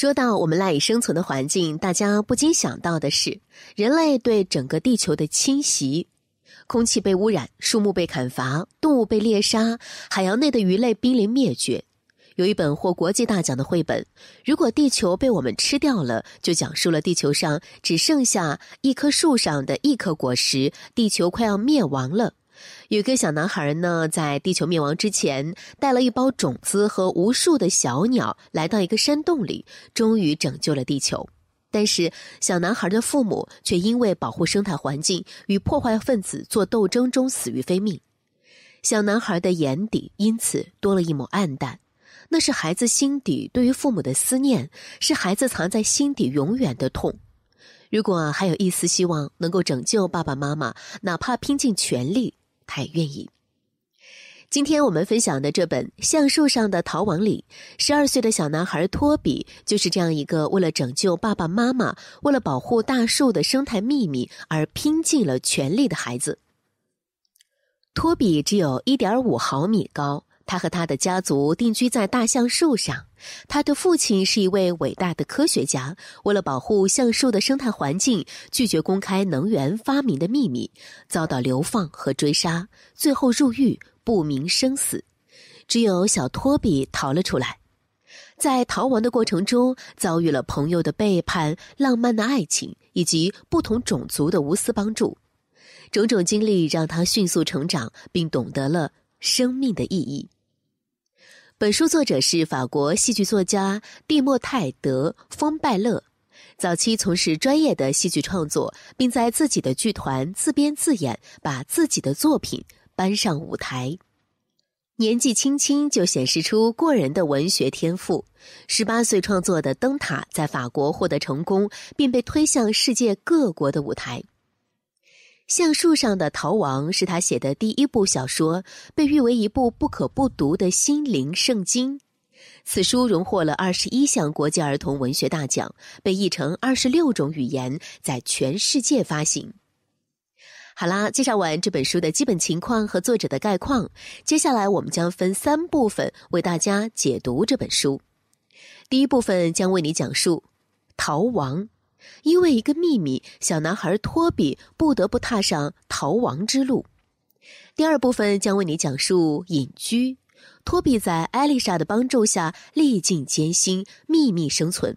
说到我们赖以生存的环境，大家不禁想到的是，人类对整个地球的侵袭，空气被污染，树木被砍伐，动物被猎杀，海洋内的鱼类濒临灭绝。有一本获国际大奖的绘本，《如果地球被我们吃掉了》，就讲述了地球上只剩下一棵树上的一颗果实，地球快要灭亡了。有个小男孩呢，在地球灭亡之前，带了一包种子和无数的小鸟来到一个山洞里，终于拯救了地球。但是，小男孩的父母却因为保护生态环境与破坏分子做斗争中死于非命。小男孩的眼底因此多了一抹暗淡，那是孩子心底对于父母的思念，是孩子藏在心底永远的痛。如果还有一丝希望能够拯救爸爸妈妈，哪怕拼尽全力。太愿意。今天我们分享的这本《橡树上的逃亡》里，十二岁的小男孩托比就是这样一个为了拯救爸爸妈妈、为了保护大树的生态秘密而拼尽了全力的孩子。托比只有一点五毫米高。他和他的家族定居在大橡树上，他的父亲是一位伟大的科学家。为了保护橡树的生态环境，拒绝公开能源发明的秘密，遭到流放和追杀，最后入狱，不明生死。只有小托比逃了出来，在逃亡的过程中，遭遇了朋友的背叛、浪漫的爱情以及不同种族的无私帮助。种种经历让他迅速成长，并懂得了生命的意义。本书作者是法国戏剧作家蒂莫泰德·丰拜勒，早期从事专业的戏剧创作，并在自己的剧团自编自演，把自己的作品搬上舞台。年纪轻轻就显示出过人的文学天赋，十八岁创作的《灯塔》在法国获得成功，并被推向世界各国的舞台。橡树上的逃亡是他写的第一部小说，被誉为一部不可不读的心灵圣经。此书荣获了二十一项国际儿童文学大奖，被译成二十六种语言，在全世界发行。好啦，介绍完这本书的基本情况和作者的概况，接下来我们将分三部分为大家解读这本书。第一部分将为你讲述逃亡。因为一个秘密，小男孩托比不得不踏上逃亡之路。第二部分将为你讲述隐居。托比在艾丽莎的帮助下，历尽艰辛，秘密生存。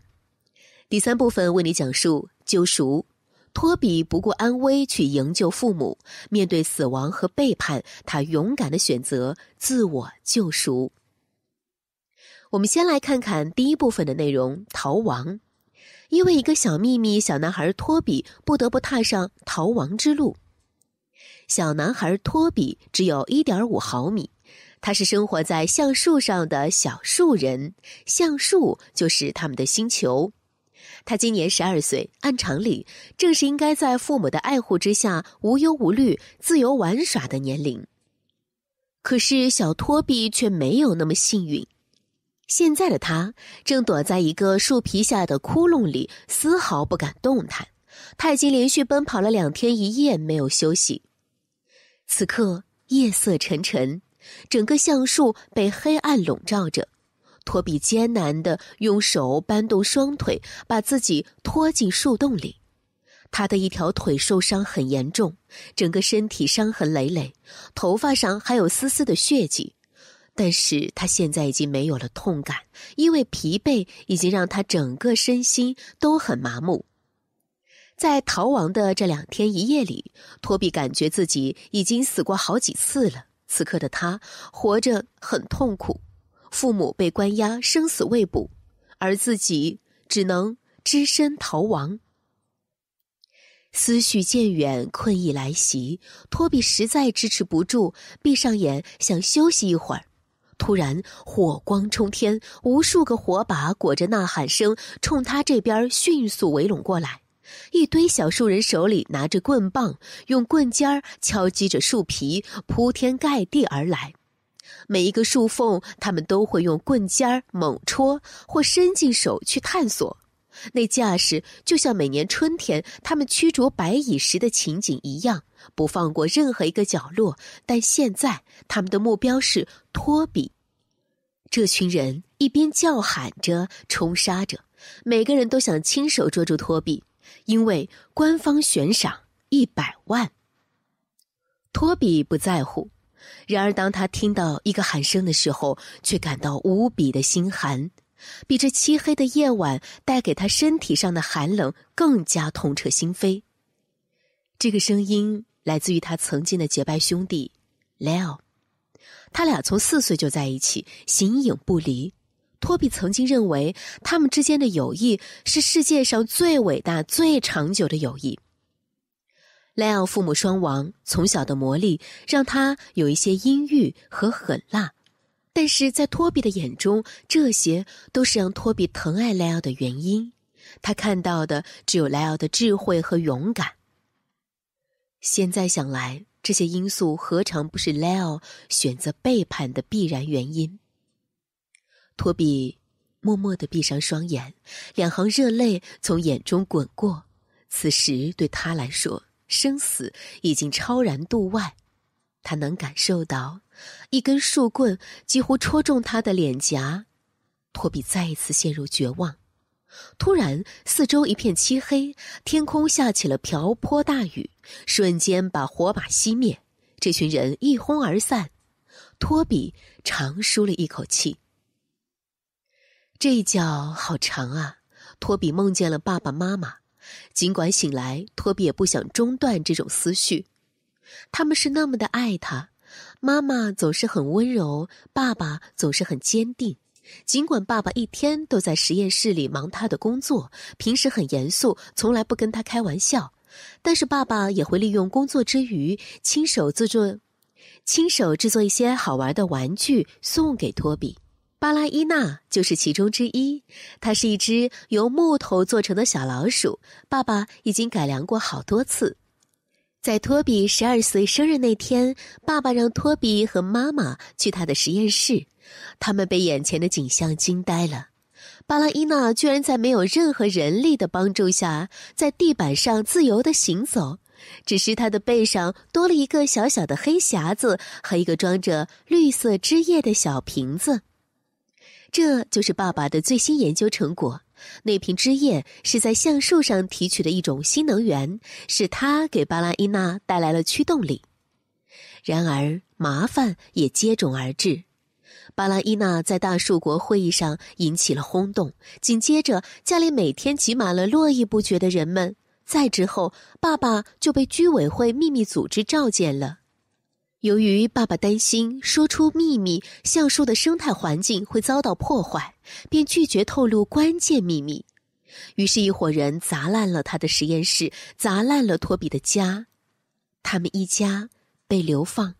第三部分为你讲述救赎。托比不顾安危去营救父母，面对死亡和背叛，他勇敢的选择自我救赎。我们先来看看第一部分的内容：逃亡。因为一个小秘密，小男孩托比不得不踏上逃亡之路。小男孩托比只有一点五毫米，他是生活在橡树上的小树人，橡树就是他们的星球。他今年十二岁，按常理正是应该在父母的爱护之下无忧无虑、自由玩耍的年龄，可是小托比却没有那么幸运。现在的他正躲在一个树皮下的窟窿里，丝毫不敢动弹。他已经连续奔跑了两天一夜，没有休息。此刻夜色沉沉，整个橡树被黑暗笼罩着。托比艰难地用手搬动双腿，把自己拖进树洞里。他的一条腿受伤很严重，整个身体伤痕累累，头发上还有丝丝的血迹。但是他现在已经没有了痛感，因为疲惫已经让他整个身心都很麻木。在逃亡的这两天一夜里，托比感觉自己已经死过好几次了。此刻的他活着很痛苦，父母被关押，生死未卜，而自己只能只身逃亡。思绪渐远，困意来袭，托比实在支持不住，闭上眼想休息一会儿。突然，火光冲天，无数个火把裹着呐喊声冲他这边迅速围拢过来。一堆小树人手里拿着棍棒，用棍尖儿敲击着树皮，铺天盖地而来。每一个树缝，他们都会用棍尖儿猛戳，或伸进手去探索。那架势就像每年春天他们驱逐白蚁时的情景一样，不放过任何一个角落。但现在他们的目标是托比。这群人一边叫喊着，冲杀着，每个人都想亲手捉住托比，因为官方悬赏一百万。托比不在乎，然而当他听到一个喊声的时候，却感到无比的心寒。比这漆黑的夜晚带给他身体上的寒冷更加痛彻心扉。这个声音来自于他曾经的结拜兄弟 Leo，他俩从四岁就在一起，形影不离。托比曾经认为他们之间的友谊是世界上最伟大、最长久的友谊。Leo 父母双亡，从小的磨砺让他有一些阴郁和狠辣。但是在托比的眼中，这些都是让托比疼爱莱奥的原因。他看到的只有莱奥的智慧和勇敢。现在想来，这些因素何尝不是莱奥选择背叛的必然原因？托比默默的闭上双眼，两行热泪从眼中滚过。此时对他来说，生死已经超然度外。他能感受到，一根树棍几乎戳中他的脸颊。托比再一次陷入绝望。突然，四周一片漆黑，天空下起了瓢泼大雨，瞬间把火把熄灭。这群人一哄而散。托比长舒了一口气。这一觉好长啊！托比梦见了爸爸妈妈。尽管醒来，托比也不想中断这种思绪。他们是那么的爱他，妈妈总是很温柔，爸爸总是很坚定。尽管爸爸一天都在实验室里忙他的工作，平时很严肃，从来不跟他开玩笑，但是爸爸也会利用工作之余亲手制作、亲手制作一些好玩的玩具送给托比。巴拉伊娜就是其中之一，它是一只由木头做成的小老鼠，爸爸已经改良过好多次。在托比十二岁生日那天，爸爸让托比和妈妈去他的实验室，他们被眼前的景象惊呆了。巴拉伊娜居然在没有任何人力的帮助下，在地板上自由地行走，只是她的背上多了一个小小的黑匣子和一个装着绿色汁液的小瓶子。这就是爸爸的最新研究成果。那瓶汁液是在橡树上提取的一种新能源，是它给巴拉伊娜带来了驱动力。然而，麻烦也接踵而至。巴拉伊娜在大树国会议上引起了轰动，紧接着家里每天挤满了络绎不绝的人们。再之后，爸爸就被居委会秘密组织召见了。由于爸爸担心说出秘密，橡树的生态环境会遭到破坏，便拒绝透露关键秘密。于是，一伙人砸烂了他的实验室，砸烂了托比的家。他们一家被流放。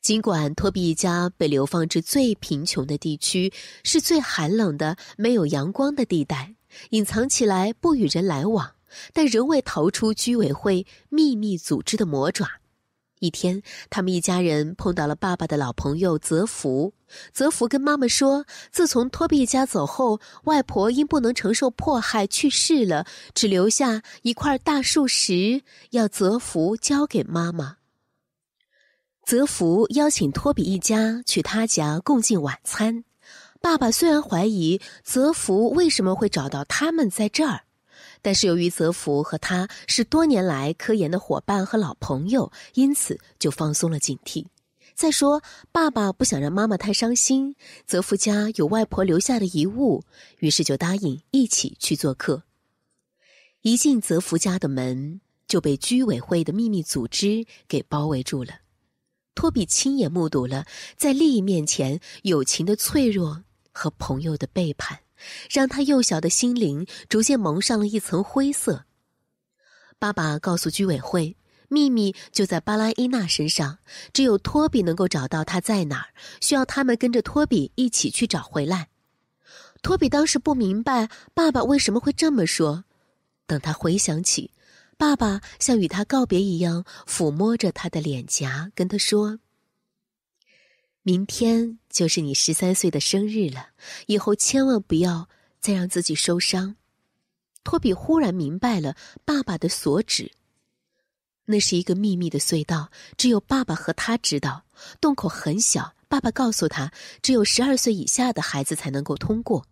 尽管托比一家被流放至最贫穷的地区，是最寒冷的、没有阳光的地带，隐藏起来不与人来往，但仍未逃出居委会秘密组织的魔爪。一天，他们一家人碰到了爸爸的老朋友泽福。泽福跟妈妈说：“自从托比一家走后，外婆因不能承受迫害去世了，只留下一块大树石，要泽福交给妈妈。”泽福邀请托比一家去他家共进晚餐。爸爸虽然怀疑泽福为什么会找到他们在这儿。但是由于泽福和他是多年来科研的伙伴和老朋友，因此就放松了警惕。再说，爸爸不想让妈妈太伤心，泽福家有外婆留下的遗物，于是就答应一起去做客。一进泽福家的门，就被居委会的秘密组织给包围住了。托比亲眼目睹了在利益面前友情的脆弱和朋友的背叛。让他幼小的心灵逐渐蒙上了一层灰色。爸爸告诉居委会，秘密就在巴拉伊娜身上，只有托比能够找到她在哪儿，需要他们跟着托比一起去找回来。托比当时不明白爸爸为什么会这么说，等他回想起，爸爸像与他告别一样抚摸着他的脸颊，跟他说。明天就是你十三岁的生日了，以后千万不要再让自己受伤。托比忽然明白了爸爸的所指。那是一个秘密的隧道，只有爸爸和他知道。洞口很小，爸爸告诉他，只有十二岁以下的孩子才能够通过。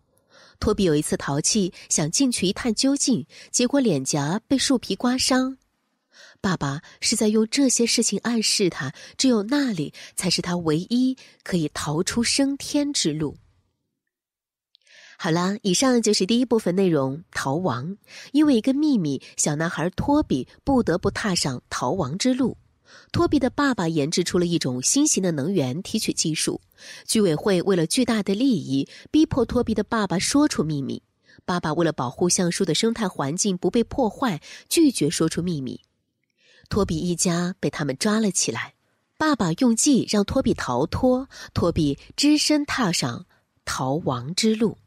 托比有一次淘气，想进去一探究竟，结果脸颊被树皮刮伤。爸爸是在用这些事情暗示他，只有那里才是他唯一可以逃出升天之路。好啦，以上就是第一部分内容——逃亡。因为一个秘密，小男孩托比不得不踏上逃亡之路。托比的爸爸研制出了一种新型的能源提取技术，居委会为了巨大的利益，逼迫托比的爸爸说出秘密。爸爸为了保护橡树的生态环境不被破坏，拒绝说出秘密。托比一家被他们抓了起来，爸爸用计让托比逃脱，托比只身踏上逃亡之路。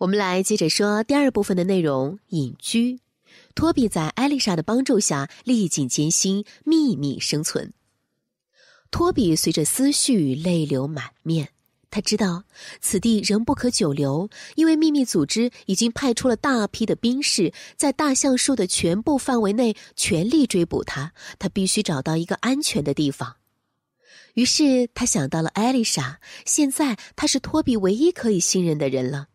我们来接着说第二部分的内容：隐居。托比在艾丽莎的帮助下历尽艰辛，秘密生存。托比随着思绪泪流满面。他知道此地仍不可久留，因为秘密组织已经派出了大批的兵士，在大橡树的全部范围内全力追捕他。他必须找到一个安全的地方。于是他想到了艾丽莎，现在他是托比唯一可以信任的人了。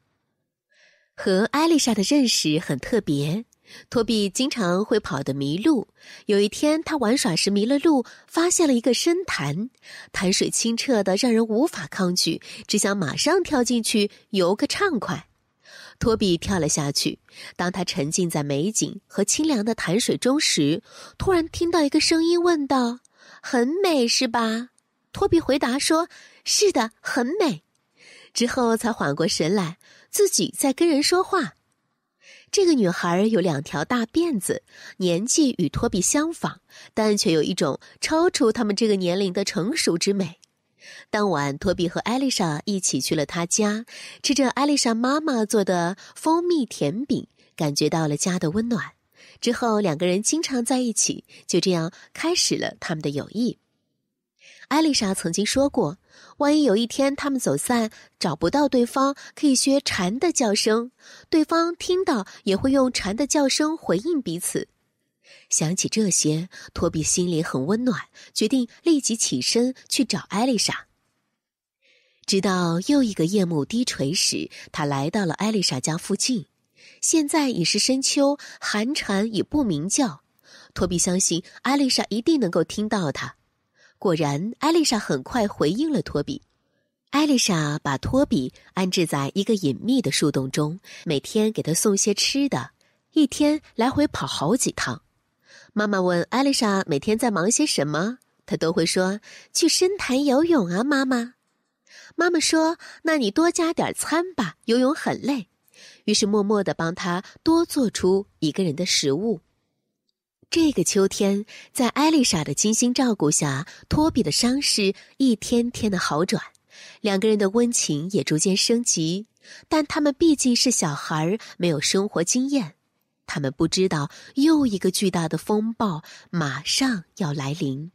和艾丽莎的认识很特别。托比经常会跑得迷路。有一天，他玩耍时迷了路，发现了一个深潭，潭水清澈的让人无法抗拒，只想马上跳进去游个畅快。托比跳了下去。当他沉浸在美景和清凉的潭水中时，突然听到一个声音问道：“很美是吧？”托比回答说：“是的，很美。”之后才缓过神来，自己在跟人说话。这个女孩有两条大辫子，年纪与托比相仿，但却有一种超出他们这个年龄的成熟之美。当晚，托比和艾丽莎一起去了她家，吃着艾丽莎妈妈做的蜂蜜甜饼，感觉到了家的温暖。之后，两个人经常在一起，就这样开始了他们的友谊。艾丽莎曾经说过：“万一有一天他们走散，找不到对方，可以学蝉的叫声，对方听到也会用蝉的叫声回应彼此。”想起这些，托比心里很温暖，决定立即起身去找艾丽莎。直到又一个夜幕低垂时，他来到了艾丽莎家附近。现在已是深秋，寒蝉已不鸣叫，托比相信艾丽莎一定能够听到他。果然，艾丽莎很快回应了托比。艾丽莎把托比安置在一个隐秘的树洞中，每天给他送些吃的，一天来回跑好几趟。妈妈问艾丽莎每天在忙些什么，她都会说：“去深潭游泳啊，妈妈。”妈妈说：“那你多加点餐吧，游泳很累。”于是默默地帮他多做出一个人的食物。这个秋天，在艾丽莎的精心照顾下，托比的伤势一天天的好转，两个人的温情也逐渐升级。但他们毕竟是小孩，没有生活经验，他们不知道又一个巨大的风暴马上要来临。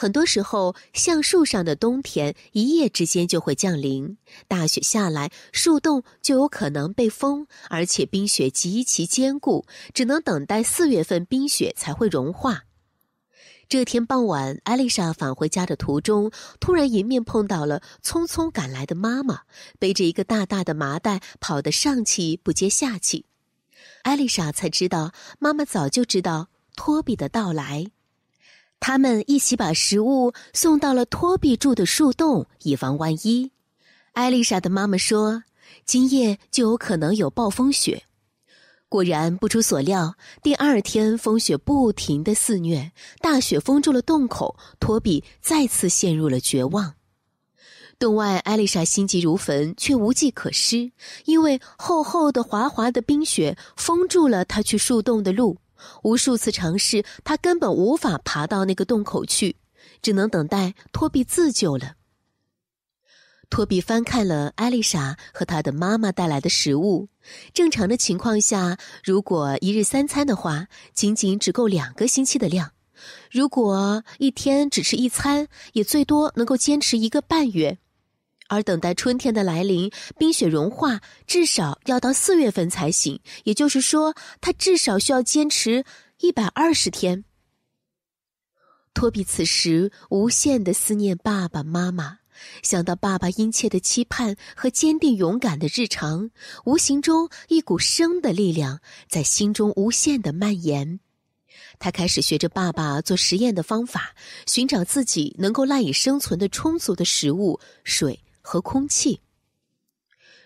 很多时候，橡树上的冬天一夜之间就会降临。大雪下来，树洞就有可能被封，而且冰雪极其坚固，只能等待四月份冰雪才会融化。这天傍晚，艾丽莎返回家的途中，突然迎面碰到了匆匆赶来的妈妈，背着一个大大的麻袋，跑得上气不接下气。艾丽莎才知道，妈妈早就知道托比的到来。他们一起把食物送到了托比住的树洞，以防万一。艾丽莎的妈妈说，今夜就有可能有暴风雪。果然不出所料，第二天风雪不停的肆虐，大雪封住了洞口，托比再次陷入了绝望。洞外，艾丽莎心急如焚，却无计可施，因为厚厚的、滑滑的冰雪封住了她去树洞的路。无数次尝试，他根本无法爬到那个洞口去，只能等待托比自救了。托比翻看了艾丽莎和他的妈妈带来的食物，正常的情况下，如果一日三餐的话，仅仅只够两个星期的量；如果一天只吃一餐，也最多能够坚持一个半月。而等待春天的来临，冰雪融化至少要到四月份才行。也就是说，他至少需要坚持一百二十天。托比此时无限的思念爸爸妈妈，想到爸爸殷切的期盼和坚定勇敢的日常，无形中一股生的力量在心中无限的蔓延。他开始学着爸爸做实验的方法，寻找自己能够赖以生存的充足的食物、水。和空气，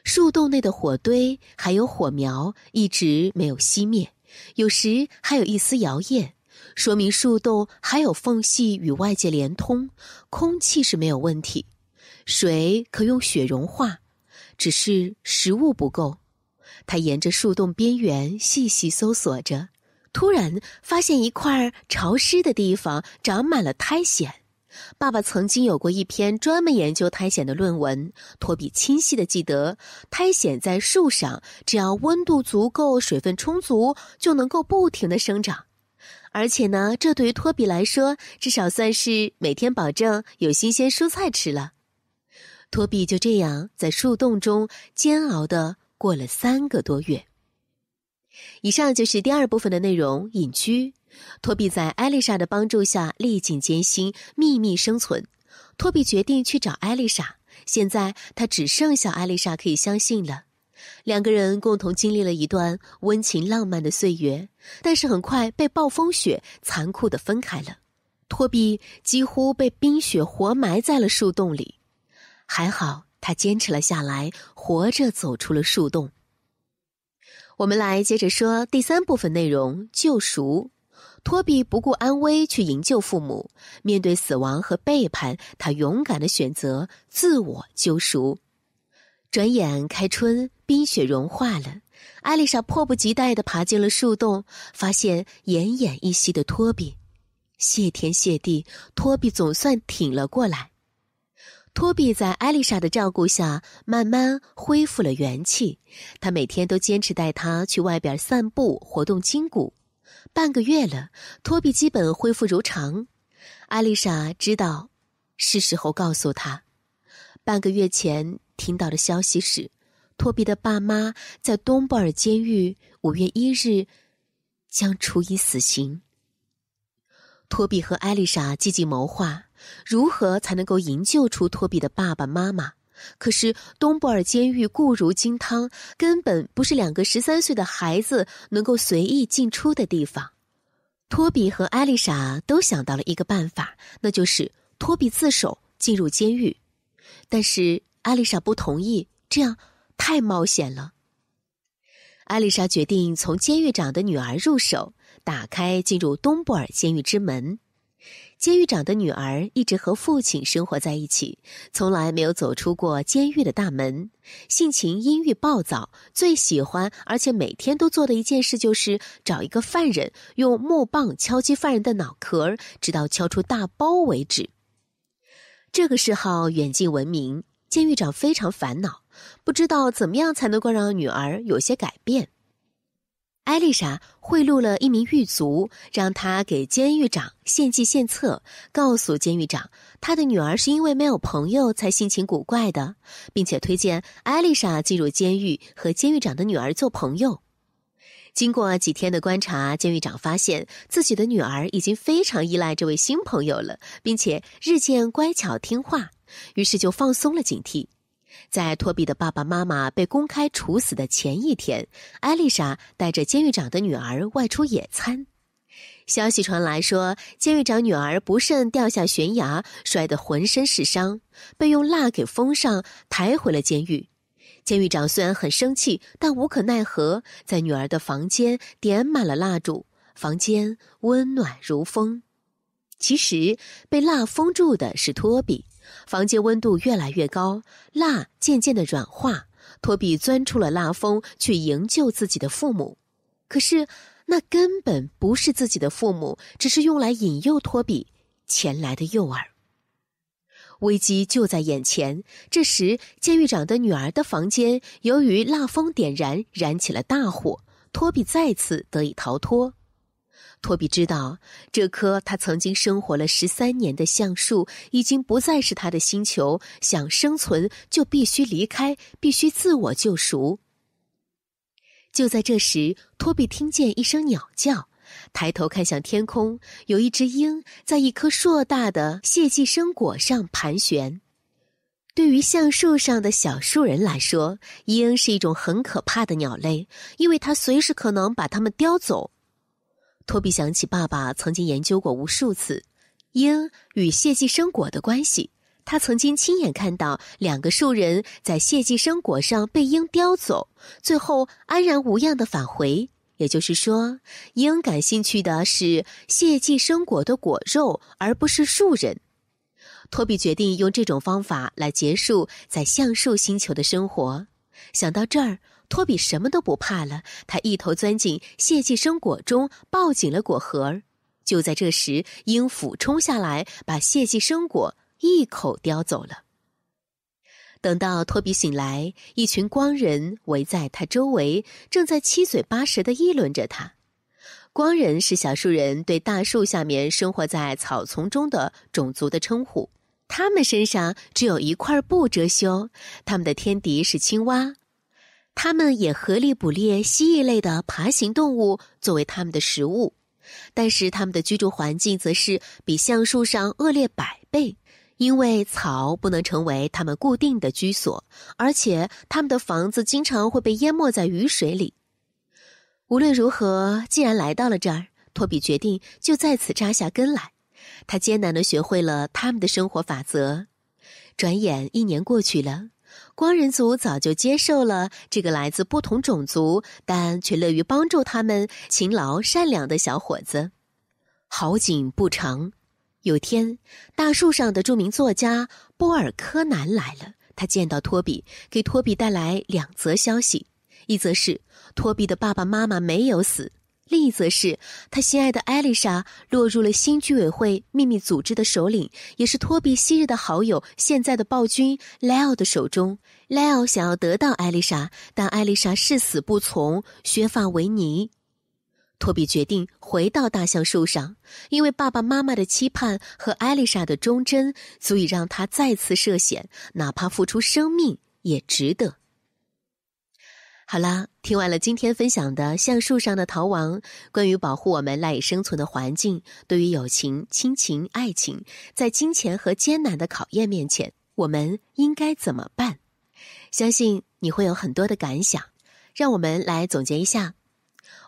树洞内的火堆还有火苗一直没有熄灭，有时还有一丝摇曳，说明树洞还有缝隙与外界连通，空气是没有问题。水可用雪融化，只是食物不够。他沿着树洞边缘细细搜索着，突然发现一块潮湿的地方长满了苔藓。爸爸曾经有过一篇专门研究苔藓的论文，托比清晰的记得，苔藓在树上，只要温度足够、水分充足，就能够不停的生长。而且呢，这对于托比来说，至少算是每天保证有新鲜蔬菜吃了。托比就这样在树洞中煎熬的过了三个多月。以上就是第二部分的内容。隐居，托比在艾丽莎的帮助下历尽艰辛，秘密生存。托比决定去找艾丽莎，现在他只剩下艾丽莎可以相信了。两个人共同经历了一段温情浪漫的岁月，但是很快被暴风雪残酷的分开了。托比几乎被冰雪活埋在了树洞里，还好他坚持了下来，活着走出了树洞。我们来接着说第三部分内容：救赎。托比不顾安危去营救父母，面对死亡和背叛，他勇敢的选择自我救赎。转眼开春，冰雪融化了，艾丽莎迫不及待的爬进了树洞，发现奄奄一息的托比。谢天谢地，托比总算挺了过来。托比在艾丽莎的照顾下慢慢恢复了元气，他每天都坚持带他去外边散步，活动筋骨。半个月了，托比基本恢复如常。艾丽莎知道，是时候告诉他。半个月前听到的消息是，托比的爸妈在东布尔监狱五月一日将处以死刑。托比和艾丽莎积极谋划。如何才能够营救出托比的爸爸妈妈？可是东布尔监狱固如金汤，根本不是两个十三岁的孩子能够随意进出的地方。托比和艾丽莎都想到了一个办法，那就是托比自首进入监狱。但是艾丽莎不同意，这样太冒险了。艾丽莎决定从监狱长的女儿入手，打开进入东布尔监狱之门。监狱长的女儿一直和父亲生活在一起，从来没有走出过监狱的大门。性情阴郁暴躁，最喜欢而且每天都做的一件事就是找一个犯人用木棒敲击犯人的脑壳，直到敲出大包为止。这个嗜好远近闻名，监狱长非常烦恼，不知道怎么样才能够让女儿有些改变。艾丽莎。贿赂了一名狱卒，让他给监狱长献计献策，告诉监狱长他的女儿是因为没有朋友才性情古怪的，并且推荐艾丽莎进入监狱和监狱长的女儿做朋友。经过几天的观察，监狱长发现自己的女儿已经非常依赖这位新朋友了，并且日渐乖巧听话，于是就放松了警惕。在托比的爸爸妈妈被公开处死的前一天，艾丽莎带着监狱长的女儿外出野餐。消息传来说，监狱长女儿不慎掉下悬崖，摔得浑身是伤，被用蜡给封上，抬回了监狱。监狱长虽然很生气，但无可奈何，在女儿的房间点满了蜡烛，房间温暖如风。其实，被蜡封住的是托比。房间温度越来越高，蜡渐渐的软化。托比钻出了蜡封，去营救自己的父母。可是，那根本不是自己的父母，只是用来引诱托比前来的诱饵。危机就在眼前。这时，监狱长的女儿的房间由于蜡封点燃，燃起了大火。托比再次得以逃脱。托比知道，这棵他曾经生活了十三年的橡树已经不再是他的星球。想生存，就必须离开，必须自我救赎。就在这时，托比听见一声鸟叫，抬头看向天空，有一只鹰在一棵硕大的谢季生果上盘旋。对于橡树上的小树人来说，鹰是一种很可怕的鸟类，因为它随时可能把它们叼走。托比想起，爸爸曾经研究过无数次鹰与谢季生果的关系。他曾经亲眼看到两个树人在谢季生果上被鹰叼走，最后安然无恙的返回。也就是说，鹰感兴趣的是谢季生果的果肉，而不是树人。托比决定用这种方法来结束在橡树星球的生活。想到这儿。托比什么都不怕了，他一头钻进谢季生果中，抱紧了果核。就在这时，鹰俯冲下来，把谢季生果一口叼走了。等到托比醒来，一群光人围在他周围，正在七嘴八舌的议论着他。光人是小树人对大树下面生活在草丛中的种族的称呼。他们身上只有一块布遮羞，他们的天敌是青蛙。他们也合力捕猎蜥蜴类的爬行动物作为他们的食物，但是他们的居住环境则是比橡树上恶劣百倍，因为草不能成为他们固定的居所，而且他们的房子经常会被淹没在雨水里。无论如何，既然来到了这儿，托比决定就在此扎下根来。他艰难地学会了他们的生活法则。转眼一年过去了。光人族早就接受了这个来自不同种族，但却乐于帮助他们、勤劳善良的小伙子。好景不长，有天，大树上的著名作家波尔柯南来了。他见到托比，给托比带来两则消息：一则是托比的爸爸妈妈没有死。另一则是，他心爱的艾丽莎落入了新居委会秘密组织的首领，也是托比昔日的好友、现在的暴君莱奥的手中。莱奥想要得到艾丽莎，但艾丽莎誓死不从，削发为尼。托比决定回到大橡树上，因为爸爸妈妈的期盼和艾丽莎的忠贞，足以让他再次涉险，哪怕付出生命也值得。好啦，听完了今天分享的《橡树上的逃亡》，关于保护我们赖以生存的环境，对于友情、亲情、爱情，在金钱和艰难的考验面前，我们应该怎么办？相信你会有很多的感想。让我们来总结一下。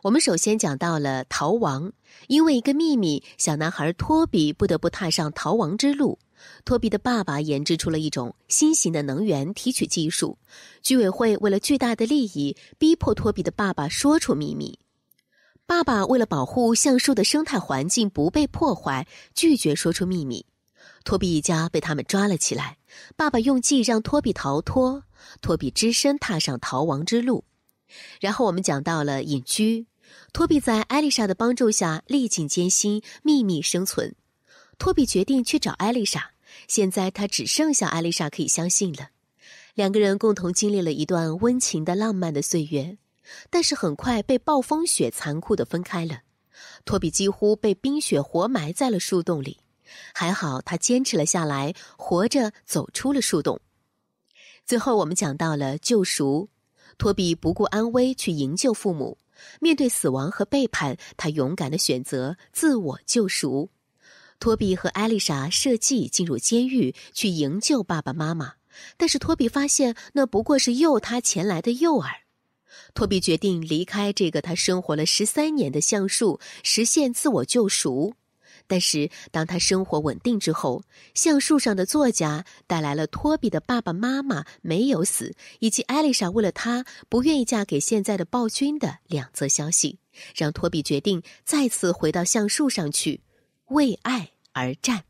我们首先讲到了逃亡，因为一个秘密，小男孩托比不得不踏上逃亡之路。托比的爸爸研制出了一种新型的能源提取技术，居委会为了巨大的利益，逼迫托比的爸爸说出秘密。爸爸为了保护橡树的生态环境不被破坏，拒绝说出秘密。托比一家被他们抓了起来，爸爸用计让托比逃脱，托比只身踏上逃亡之路。然后我们讲到了隐居，托比在艾丽莎的帮助下历尽艰辛，秘密生存。托比决定去找艾丽莎，现在他只剩下艾丽莎可以相信了。两个人共同经历了一段温情的、浪漫的岁月，但是很快被暴风雪残酷的分开了。托比几乎被冰雪活埋在了树洞里，还好他坚持了下来，活着走出了树洞。最后，我们讲到了救赎。托比不顾安危去营救父母，面对死亡和背叛，他勇敢的选择自我救赎。托比和艾丽莎设计进入监狱去营救爸爸妈妈，但是托比发现那不过是诱他前来的诱饵。托比决定离开这个他生活了十三年的橡树，实现自我救赎。但是当他生活稳定之后，橡树上的作家带来了托比的爸爸妈妈没有死，以及艾丽莎为了他不愿意嫁给现在的暴君的两则消息，让托比决定再次回到橡树上去。为爱而战。